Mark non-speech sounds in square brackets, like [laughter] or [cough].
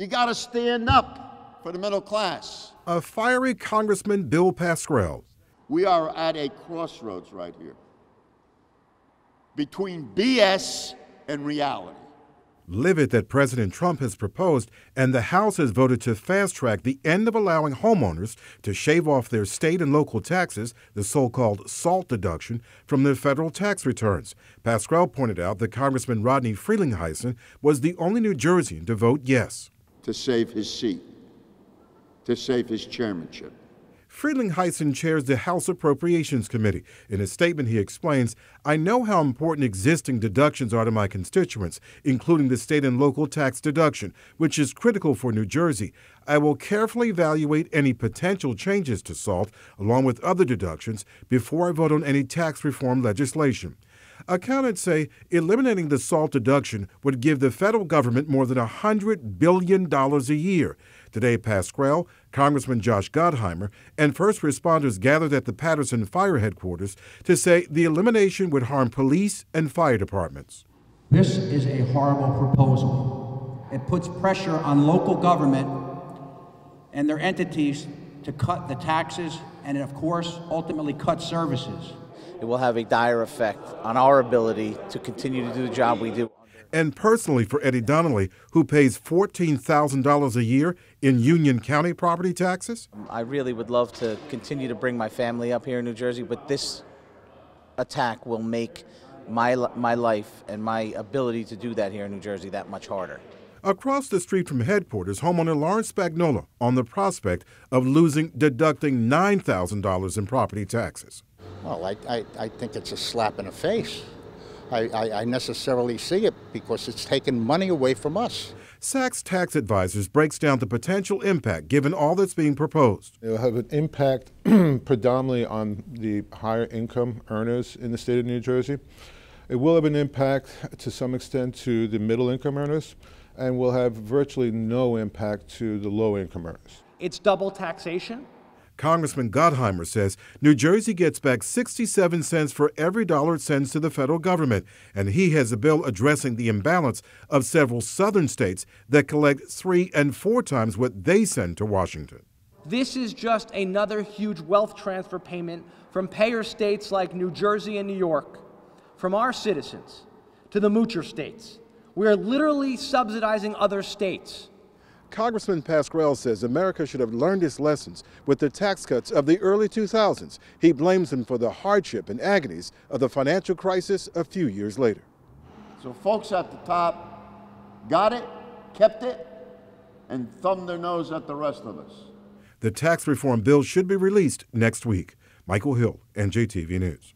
You got to stand up for the middle class. A fiery Congressman Bill Pascrell. We are at a crossroads right here between BS and reality. Livid that President Trump has proposed and the House has voted to fast track the end of allowing homeowners to shave off their state and local taxes, the so called SALT deduction, from their federal tax returns. Pascrell pointed out that Congressman Rodney Frelinghuysen was the only New Jerseyan to vote yes to save his seat, to save his chairmanship. Friedling Heisen chairs the House Appropriations Committee. In a statement, he explains I know how important existing deductions are to my constituents, including the state and local tax deduction, which is critical for New Jersey. I will carefully evaluate any potential changes to SALT, along with other deductions, before I vote on any tax reform legislation. Accountants say eliminating the SALT deduction would give the federal government more than $100 billion a year. Today, Pascrell, Congressman Josh Gottheimer, and first responders gathered at the Patterson Fire Headquarters to say the elimination would harm police and fire departments. This is a horrible proposal. It puts pressure on local government and their entities to cut the taxes and, of course, ultimately cut services it will have a dire effect on our ability to continue to do the job we do. And personally, for Eddie Donnelly, who pays $14,000 a year in Union County property taxes? Um, I really would love to continue to bring my family up here in New Jersey, but this attack will make my, my life and my ability to do that here in New Jersey that much harder. Across the street from headquarters, homeowner Lawrence Spagnola on the prospect of losing deducting $9,000 in property taxes. Well, I, I, I think it's a slap in the face. I, I, I necessarily see it because it's taken money away from us. Sachs Tax Advisors breaks down the potential impact given all that's being proposed. It'll have an impact [clears throat] predominantly on the higher income earners in the state of New Jersey. It will have an impact to some extent to the middle income earners and will have virtually no impact to the low income earners. It's double taxation. Congressman Gottheimer says New Jersey gets back 67 cents for every dollar it sends to the federal government, and he has a bill addressing the imbalance of several southern states that collect three and four times what they send to Washington. This is just another huge wealth transfer payment from payer states like New Jersey and New York, from our citizens to the moocher states. We are literally subsidizing other states. Congressman Pascrell says America should have learned its lessons with the tax cuts of the early 2000s. He blames them for the hardship and agonies of the financial crisis a few years later. So folks at the top got it, kept it, and thumbed their nose at the rest of us. The tax reform bill should be released next week. Michael Hill, NJTV News.